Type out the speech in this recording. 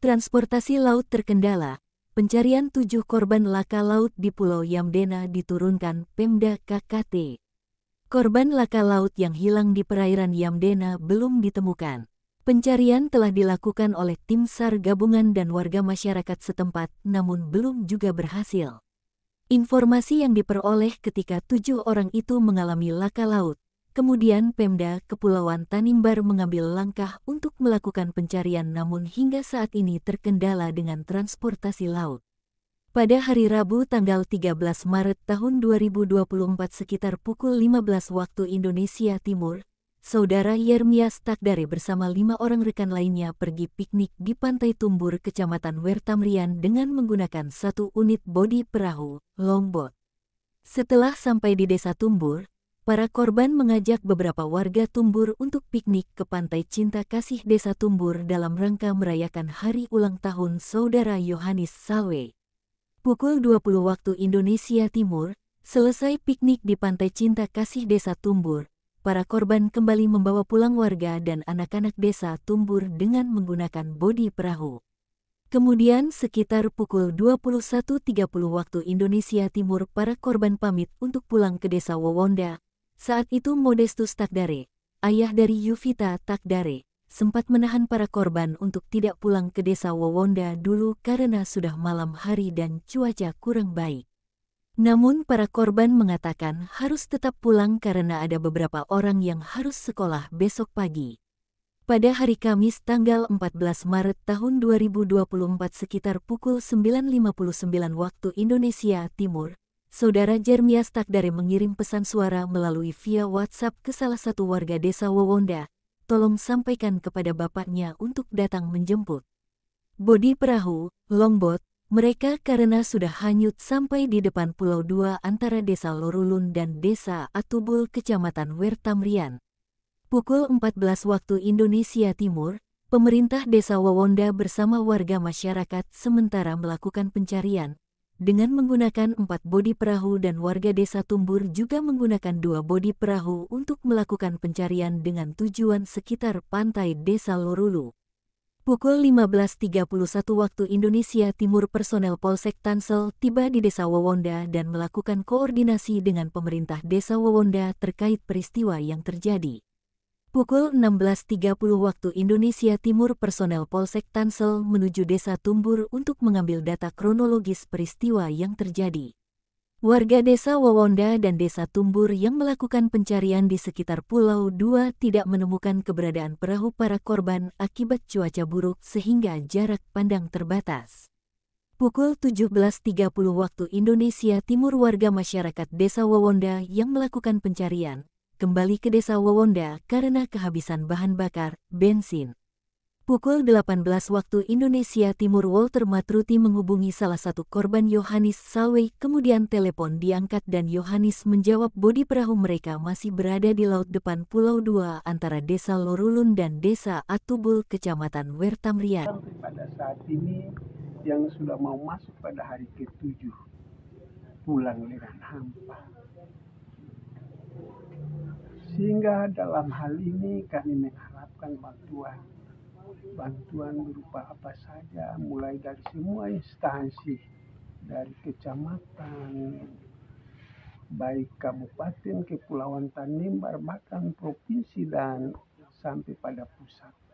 transportasi laut terkendala, pencarian tujuh korban laka laut di Pulau Yamdena diturunkan Pemda KKT. Korban laka laut yang hilang di perairan Yamdena belum ditemukan. Pencarian telah dilakukan oleh tim SAR gabungan dan warga masyarakat setempat, namun belum juga berhasil. Informasi yang diperoleh ketika tujuh orang itu mengalami laka laut, Kemudian Pemda Kepulauan Tanimbar mengambil langkah untuk melakukan pencarian namun hingga saat ini terkendala dengan transportasi laut. Pada hari Rabu tanggal 13 Maret tahun 2024 sekitar pukul 15 waktu Indonesia Timur, Saudara Yermias Takdare bersama lima orang rekan lainnya pergi piknik di Pantai Tumbur, Kecamatan Wertamrian dengan menggunakan satu unit bodi perahu, longboat. Setelah sampai di desa Tumbur, Para korban mengajak beberapa warga Tumbur untuk piknik ke Pantai Cinta Kasih Desa Tumbur dalam rangka merayakan hari ulang tahun saudara Yohanes Sawe. Pukul 20 waktu Indonesia Timur, selesai piknik di Pantai Cinta Kasih Desa Tumbur, para korban kembali membawa pulang warga dan anak-anak desa Tumbur dengan menggunakan bodi perahu. Kemudian sekitar pukul 21.30 waktu Indonesia Timur para korban pamit untuk pulang ke desa Wawonda, saat itu Modestus Takdare, ayah dari Yuvita Takdare, sempat menahan para korban untuk tidak pulang ke desa Wawonda dulu karena sudah malam hari dan cuaca kurang baik. Namun para korban mengatakan harus tetap pulang karena ada beberapa orang yang harus sekolah besok pagi. Pada hari Kamis tanggal 14 Maret tahun 2024 sekitar pukul 9.59 waktu Indonesia Timur, Saudara Jermias Takdare mengirim pesan suara melalui via WhatsApp ke salah satu warga desa Wowonda, tolong sampaikan kepada bapaknya untuk datang menjemput. Bodi perahu, longboat, mereka karena sudah hanyut sampai di depan Pulau Dua antara desa Lorulun dan desa Atubul kecamatan Wertamrian. Pukul 14 waktu Indonesia Timur, pemerintah desa Wawonda bersama warga masyarakat sementara melakukan pencarian dengan menggunakan empat bodi perahu dan warga desa Tumbur juga menggunakan dua bodi perahu untuk melakukan pencarian dengan tujuan sekitar pantai desa Lorulu. Pukul 15.31 waktu Indonesia Timur personel Polsek Tansel tiba di Desa Wawonda dan melakukan koordinasi dengan pemerintah Desa Wawonda terkait peristiwa yang terjadi. Pukul 16.30 waktu Indonesia Timur personel Polsek Tansel menuju Desa Tumbur untuk mengambil data kronologis peristiwa yang terjadi. Warga Desa Wawonda dan Desa Tumbur yang melakukan pencarian di sekitar Pulau Dua tidak menemukan keberadaan perahu para korban akibat cuaca buruk sehingga jarak pandang terbatas. Pukul 17.30 waktu Indonesia Timur warga masyarakat Desa Wawonda yang melakukan pencarian kembali ke desa Wawonda karena kehabisan bahan bakar, bensin. Pukul 18 waktu Indonesia Timur Walter Matruti menghubungi salah satu korban Yohanis Sawe kemudian telepon diangkat dan Yohanis menjawab bodi perahu mereka masih berada di laut depan Pulau Dua antara desa Lorulun dan desa Atubul, Kecamatan Wertamrian. Pada saat ini yang sudah mau masuk pada hari ke-7 pulang dengan hampa. Sehingga dalam hal ini kami mengharapkan bantuan. Bantuan berupa apa saja, mulai dari semua instansi, dari kecamatan, baik kabupaten, kepulauan Tanimbar, bahkan provinsi dan sampai pada pusat.